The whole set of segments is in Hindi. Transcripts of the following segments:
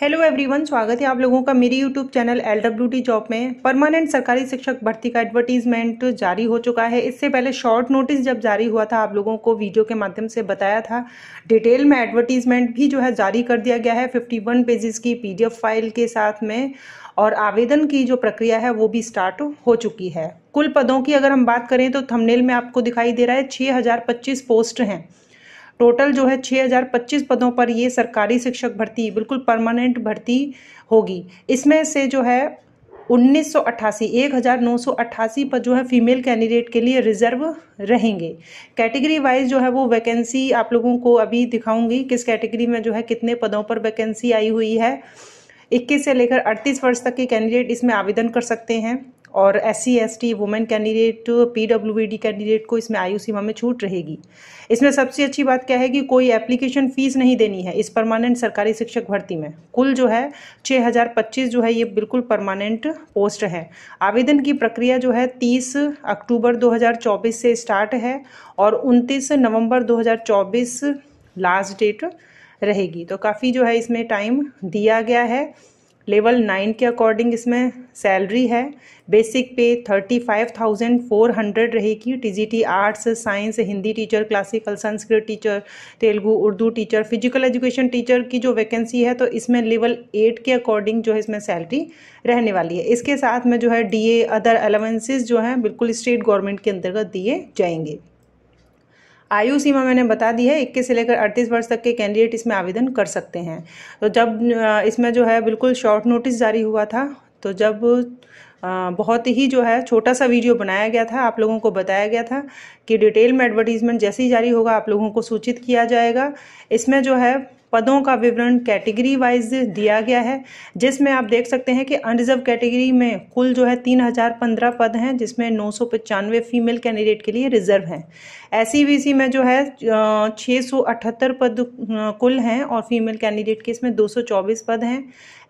हेलो एवरीवन स्वागत है आप लोगों का मेरी YouTube channel L W T job में परमानेंट सरकारी शिक्षक भर्ती का एडवर्टीजमेंट जारी हो चुका है इससे पहले शॉर्ट नोटिस जब जारी हुआ था आप लोगों को वीडियो के माध्यम से बताया था डिटेल में एडवर्टीजमेंट भी जो है जारी कर दिया गया है वन पेजेस की पी फाइल के साथ में और आवेदन की जो प्रक्रिया है वो भी स्टार्ट हो चुकी है कुल पदों की अगर हम बात करें तो थमनेल में आपको दिखाई दे रहा है छः पोस्ट हैं टोटल जो है 6025 पदों पर ये सरकारी शिक्षक भर्ती बिल्कुल परमानेंट भर्ती होगी इसमें से जो है उन्नीस सौ अट्ठासी एक हज़ार नौ सौ अट्ठासी पर जो है फीमेल कैंडिडेट के लिए रिजर्व रहेंगे कैटेगरी वाइज जो है वो वैकेंसी आप लोगों को अभी दिखाऊंगी किस कैटेगरी में जो है कितने पदों पर वैकेंसी आई हुई है 21 से लेकर 38 वर्ष तक के कैंडिडेट इसमें आवेदन कर सकते हैं और S C S T women candidate P W D candidate को इसमें आयु सीमा में छूट रहेगी इसमें सबसे अच्छी बात क्या है कि कोई एप्लीकेशन फ़ीस नहीं देनी है इस परमानेंट सरकारी शिक्षक भर्ती में कुल जो है छः हज़ार पच्चीस जो है ये बिल्कुल परमानेंट पोस्ट है आवेदन की प्रक्रिया जो है तीस अक्टूबर दो हज़ार चौबीस से स्टार्ट है और दो नवंबर चौबीस लास्ट डेट रहेगी तो काफ़ी जो है इसमें टाइम दिया गया है लेवल नाइन के अकॉर्डिंग इसमें सैलरी है basic pay thirty five thousand four hundred रहेगी T G T arts science Hindi teacher classical Sanskrit teacher Telugu Urdu teacher physical education teacher की जो वैकेंसी है तो इसमें लेवल एट के अकॉर्डिंग जो है इसमें सैलरी रहने वाली है इसके साथ में जो है डी ए अदर अलावेंसेज जो हैं बिल्कुल स्टेट गवर्नमेंट के अंतर्गत दिए जाएंगे आयु सीमा मैंने बता दी है इक्कीस से लेकर अड़तीस वर्ष तक के कैंडिडेट इसमें आवेदन कर सकते हैं तो जब इसमें जो है बिल्कुल शॉर्ट नोटिस जारी हुआ था तो जब बहुत ही जो है छोटा सा वीडियो बनाया गया था आप लोगों को बताया गया था कि डिटेल में एडवर्टीज़मेंट जैसे ही जारी होगा आप लोगों को सूचित किया जाएगा इसमें जो है पदों का विवरण कैटेगरी वाइज दिया गया है जिसमें आप देख सकते हैं कि अनरिजर्व कैटेगरी में कुल जो है तीन हज़ार पंद्रह पद हैं जिसमें नौ सौ पचानवे फीमेल कैंडिडेट के लिए रिजर्व हैं एस e में जो है छः सौ अठहत्तर पद कुल हैं और फीमेल कैंडिडेट के इसमें दो सौ चौबीस पद हैं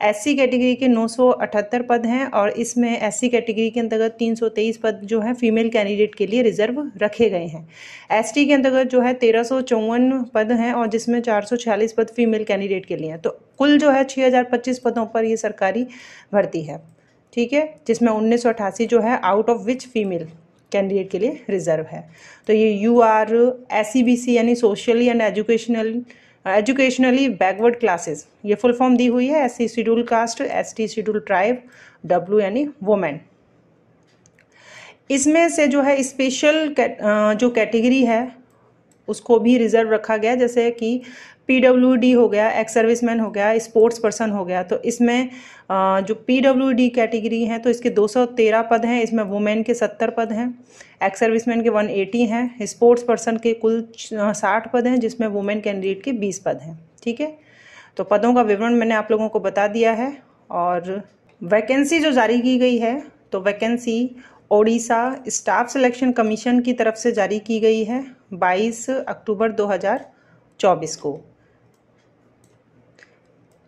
एससी कैटेगरी के नौ सौ अठहत्तर पद हैं और इसमें सी कैटेगरी के अंतर्गत तेईस पद जो है फीमेल कैंडिडेट के लिए रिजर्व रखे गए हैं टी के अंतर्गत जो है तेरह पद हैं और जिसमें छियालीस पद फीमेल कैंडिडेट के लिए हैं तो कुल जो है पच्चीस पदों पर ये सरकारी भर्ती है ठीक है जिसमें उन्नीस जो है out of which female candidate के लिए रिजर्व है तो ये यू आर एस यानी social and educational educationally backward classes ये फुल फॉर्म दी हुई है S C schedule caste S T schedule tribe W यानी वोमेन इसमें से जो है स्पेशल जो कैटेगरी है उसको भी रिजर्व रखा गया जैसे कि डी हो गया एक्स सर्विसमैन हो गया स्पोर्ट्स पर्सन हो गया तो इसमें जो डी कैटेगरी हैं तो इसके 213 पद हैं इसमें वुमेन के 70 पद हैं एक्स सर्विसमैन के 180 हैं स्पोर्ट्स पर्सन के कुल 60 पद हैं जिसमें वुमेन कैंडिडेट के 20 पद हैं ठीक है तो पदों का विवरण मैंने आप लोगों को बता दिया है और वैकेंसी जो जारी की गई है तो vacancy Odisha staff selection commission की तरफ से जारी की गई है बाईस अक्टूबर चौबीस को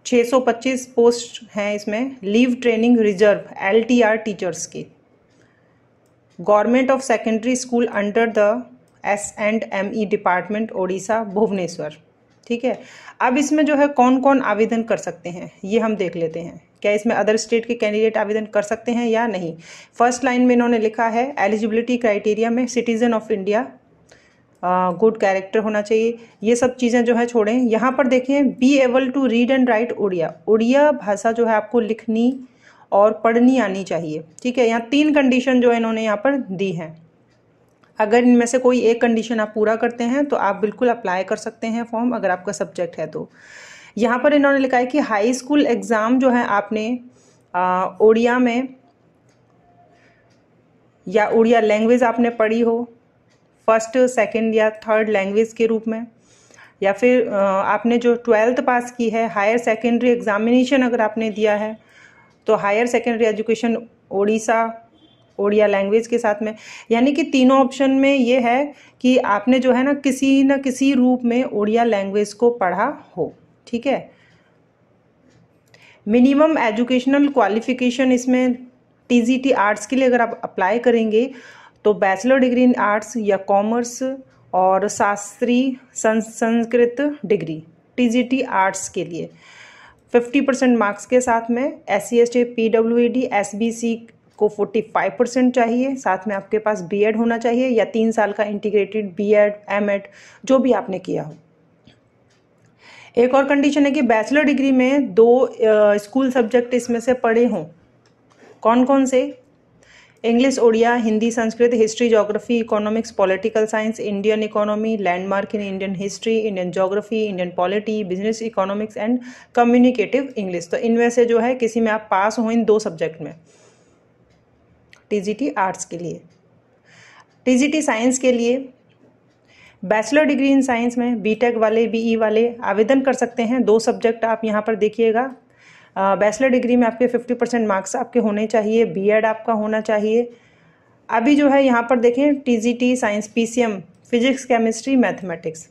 625 पोस्ट हैं इसमें leave training reserve LTR teachers की government of secondary school under the S and M E department Odisha Bhubaneswar ठीक है अब इसमें जो है कौन कौन आवेदन कर सकते हैं ये हम देख लेते हैं क्या इसमें अदर स्टेट के कैंडिडेट आवेदन कर सकते हैं या नहीं फर्स्ट लाइन में इन्होंने लिखा है एलिजिबिलिटी क्राइटेरिया में citizen of India good character होना चाहिए ये सब चीज़ें जो है छोड़ें यहाँ पर देखें be able to read and write Odia Odia भाषा जो है आपको लिखनी और पढ़नी आनी चाहिए ठीक है यहाँ तीन कंडीशन जो है इन्होंने यहाँ पर दी हैं अगर इनमें से कोई एक कंडीशन आप पूरा करते हैं तो आप बिल्कुल अप्लाई कर सकते हैं फॉर्म अगर आपका सब्जेक्ट है तो यहाँ पर इन्होंने लिखा है कि हाई स्कूल एग्ज़ाम जो है आपने उड़िया में या उड़िया लैंग्वेज आपने पढ़ी हो फर्स्ट सेकंड या थर्ड लैंग्वेज के रूप में या फिर आपने जो ट्वेल्थ पास की है हायर सेकेंडरी एग्जामिनेशन अगर आपने दिया है तो higher secondary education Odisha Odia language के साथ में यानी कि तीनों ऑप्शन में ये है कि आपने जो है ना किसी न किसी रूप में ओडिया लैंग्वेज को पढ़ा हो ठीक है मिनिमम एजुकेशनल क्वालिफिकेशन इसमें टी आर्ट्स के लिए अगर आप अप्लाई करेंगे तो बैचलर डिग्री इन आर्ट्स या कॉमर्स और Shastri Sanskrit degree TGT arts के लिए 50 परसेंट मार्क्स के साथ में S C S T P W D S B C को 45 परसेंट चाहिए साथ में आपके पास बी एड होना चाहिए या तीन साल का integrated B Ed M Ed जो भी आपने किया हो एक और कंडीशन है कि बैचलर डिग्री में दो स्कूल सब्जेक्ट इसमें से पढ़े हों कौन कौन से English Odia Hindi Sanskrit history geography economics political science Indian economy landmark in Indian history Indian geography Indian polity business economics and communicative English तो इनमें से जो है किसी में आप पास हो इन दो सब्जेक्ट में टीजीटी आर्ट्स के लिए टीजीटी साइंस के लिए बैचलर डिग्री इन साइंस में बीटेक वाले बीई e वाले आवेदन कर सकते हैं दो सब्जेक्ट आप यहाँ पर देखिएगा बैचलर डिग्री में आपके 50 परसेंट मार्क्स आपके होने चाहिए एड आपका होना चाहिए अभी जो है यहाँ पर देखें T science M physics chemistry mathematics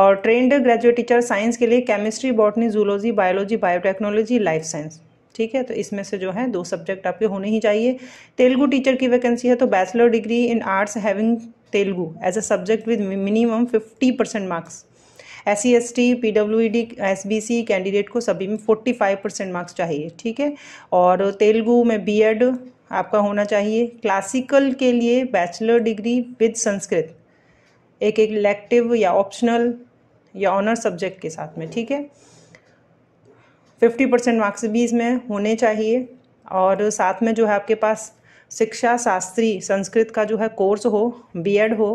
और ट्रेंड ग्रेजुएट टीचर साइंस के लिए chemistry botany zoology biology biotechnology life science ठीक है तो इसमें से जो है दो सब्जेक्ट आपके होने ही चाहिए तेलुगू टीचर की वैकेंसी है तो bachelor degree in arts having Telugu as a subject with minimum fifty percent marks S C S T P W D S B C candidate को सभी में फोर्टी फाइव परसेंट मार्क्स चाहिए ठीक है और तेलुगू में बी एड e आपका होना चाहिए क्लासिकल के लिए बैचलर डिग्री विद संस्कृत एक एक इलेक्टिव या ऑप्शनल या ऑनर सब्जेक्ट के साथ में ठीक है फिफ्टी परसेंट मार्क्स भी इसमें होने चाहिए और साथ में जो है आपके पास शिक्षा शास्त्री संस्कृत का जो है कोर्स हो बीएड e हो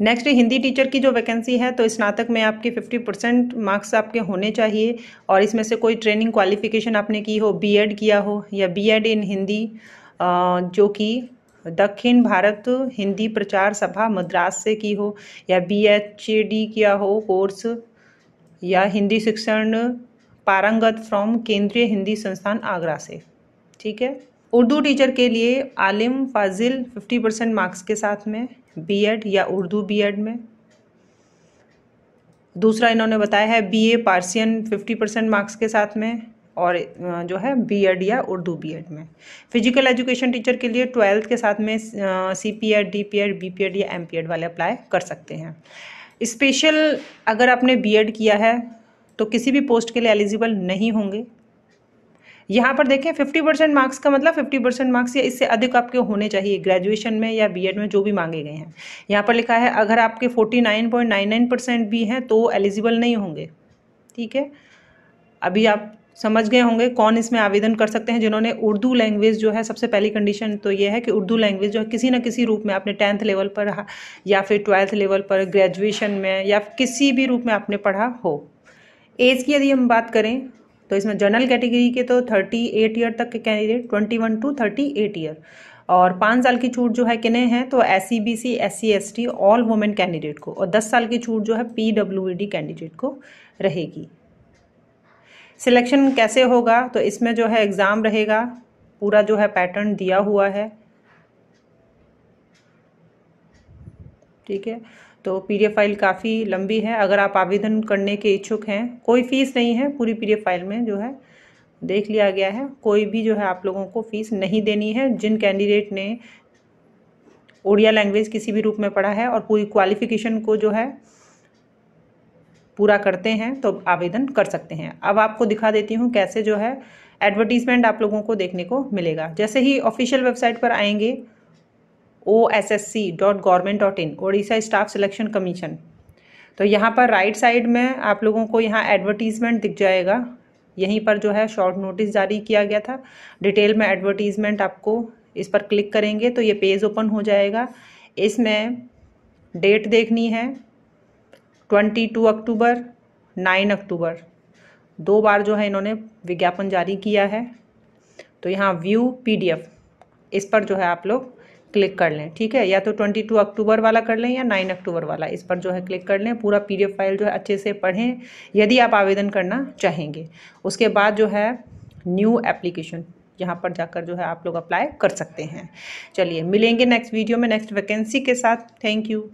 नेक्स्ट हिंदी टीचर की जो वैकेंसी है तो स्नातक में आपके 50 परसेंट मार्क्स आपके होने चाहिए और इसमें से कोई ट्रेनिंग क्वालिफिकेशन आपने की हो बीएड किया हो या बीएड इन हिंदी जो कि दक्षिण भारत हिंदी प्रचार सभा मद्रास से की हो या बी एच डी किया हो कोर्स या हिंदी शिक्षण पारंगत फ्रॉम केंद्रीय हिंदी संस्थान आगरा से ठीक है उर्दू टीचर के लिए आलिम फाजिल 50 परसेंट मार्क्स के साथ में बीएड या उर्दू बीएड में दूसरा इन्होंने बताया है BA Persian fifty percent marks के साथ में और जो है बीएड या उर्दू बीएड में फिजिकल एजुकेशन टीचर के लिए ट्वेल्थ के साथ में C P Ed D P Ed B P Ed या एम पी एड वाले अप्लाई कर सकते हैं स्पेशल अगर आपने बीएड किया है तो किसी भी पोस्ट के लिए एलिजिबल नहीं होंगे यहाँ पर देखें 50 परसेंट मार्क्स का मतलब 50 परसेंट मार्क्स या इससे अधिक आपके होने चाहिए ग्रेजुएशन में या बीएड में जो भी मांगे गए हैं यहाँ पर लिखा है अगर आपके 49.99 परसेंट भी हैं तो एलिजिबल नहीं होंगे ठीक है अभी आप समझ गए होंगे कौन इसमें आवेदन कर सकते हैं जिन्होंने उर्दू लैंग्वेज जो है सबसे पहली कंडीशन तो ये है कि उर्दू लैंग्वेज जो है किसी न किसी रूप में आपने टेंथ लेवल पर या फिर ट्वेल्थ लेवल पर ग्रेजुएशन में या किसी भी रूप में आपने पढ़ा हो एज की यदि हम बात करें तो इसमें जनरल कैटेगरी के तो थर्टी एट ईयर तक के candidate twenty one to thirty eight year और पाँच साल की छूट जो है किन्हें हैं तो S C B C S C S T all women candidate को और दस साल की छूट जो है पी डब्ल्यू डी कैंडिडेट को रहेगी सिलेक्शन कैसे होगा तो इसमें जो है एग्ज़ाम रहेगा पूरा जो है पैटर्न दिया हुआ है ठीक है तो पीडीएफ फाइल काफ़ी लंबी है अगर आप आवेदन करने के इच्छुक हैं कोई फ़ीस नहीं है पूरी पीडीएफ फाइल में जो है देख लिया गया है कोई भी जो है आप लोगों को फ़ीस नहीं देनी है जिन कैंडिडेट ने उड़िया लैंग्वेज किसी भी रूप में पढ़ा है और पूरी क्वालिफिकेशन को जो है पूरा करते हैं तो आवेदन कर सकते हैं अब आपको दिखा देती हूँ कैसे जो है एडवर्टीज़मेंट आप लोगों को देखने को मिलेगा जैसे ही ऑफिशियल वेबसाइट पर आएंगे O S S C dot government dot in Odisha staff selection commission तो यहाँ पर राइट साइड में आप लोगों को यहाँ एडवर्टीज़मेंट दिख जाएगा यहीं पर जो है शॉर्ट नोटिस जारी किया गया था डिटेल में एडवर्टीज़मेंट आपको इस पर क्लिक करेंगे तो ये पेज ओपन हो जाएगा इसमें डेट देखनी है twenty two October nine October दो बार जो है इन्होंने विज्ञापन जारी किया है तो यहाँ व्यू पीडीएफ इस पर जो है आप लोग क्लिक कर लें ठीक है या तो 22 अक्टूबर वाला कर लें या 9 अक्टूबर वाला इस पर जो है क्लिक कर लें पूरा पीडीएफ फाइल जो है अच्छे से पढ़ें यदि आप आवेदन करना चाहेंगे उसके बाद जो है न्यू एप्लीकेशन यहाँ पर जाकर जो है आप लोग अप्लाई कर सकते हैं चलिए मिलेंगे नेक्स्ट वीडियो में नेक्स्ट वैकेंसी के साथ थैंक यू